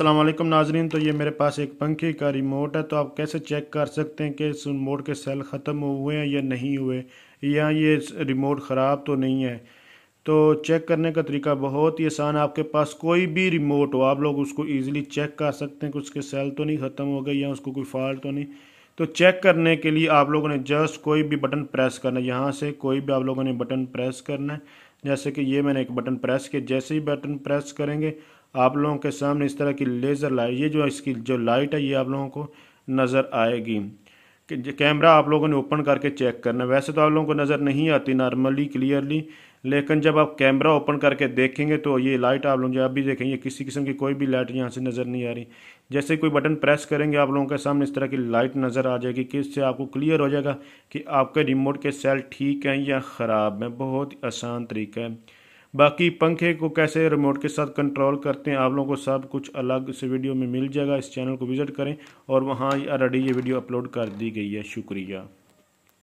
अल्लाम नाजरीन तो ये मेरे पास एक पंखे का रिमोट है तो आप कैसे चेक कर सकते हैं कि इस रिमोट के सेल ख़त्म हुए हैं या नहीं हुए या ये रिमोट ख़राब तो नहीं है तो चेक करने का तरीका बहुत ही आसान है आपके पास कोई भी रिमोट हो आप लोग उसको ईज़िली चेक कर सकते हैं कि उसके सेल तो नहीं ख़त्म हो गए या उसको कोई फॉल्ट तो नहीं तो चेक करने के लिए आप लोगों ने जस्ट कोई भी बटन प्रेस करना है यहाँ से कोई भी आप लोगों ने बटन प्रेस करना है जैसे कि ये मैंने एक बटन प्रेस किया जैसे ही बटन प्रेस करेंगे आप लोगों के सामने इस तरह की लेज़र लाइट ये जो इसकी जो लाइट है ये आप लोगों को नज़र आएगी कि कैमरा आप लोगों ने ओपन करके चेक करना वैसे तो आप लोगों को नज़र नहीं आती नॉर्मली क्लियरली लेकिन जब आप कैमरा ओपन करके देखेंगे तो ये लाइट आप लोग जो अभी देखेंगे किसी किस्म की कोई भी लाइट यहाँ से नज़र नहीं आ रही जैसे कोई बटन प्रेस करेंगे आप लोगों के सामने इस तरह की लाइट नज़र आ जाएगी कि इससे आपको क्लियर हो जाएगा कि आपके रिमोट के सेल ठीक हैं या ख़राब हैं बहुत आसान तरीका है बाकी पंखे को कैसे रिमोट के साथ कंट्रोल करते हैं आप लोगों को सब कुछ अलग से वीडियो में मिल जाएगा इस चैनल को विज़िट करें और वहाँ ऑलरेडी ये वीडियो अपलोड कर दी गई है शुक्रिया